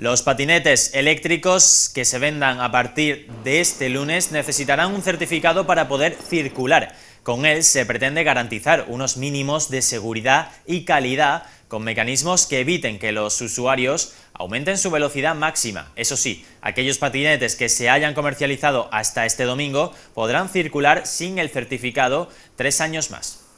Los patinetes eléctricos que se vendan a partir de este lunes necesitarán un certificado para poder circular. Con él se pretende garantizar unos mínimos de seguridad y calidad con mecanismos que eviten que los usuarios aumenten su velocidad máxima. Eso sí, aquellos patinetes que se hayan comercializado hasta este domingo podrán circular sin el certificado tres años más.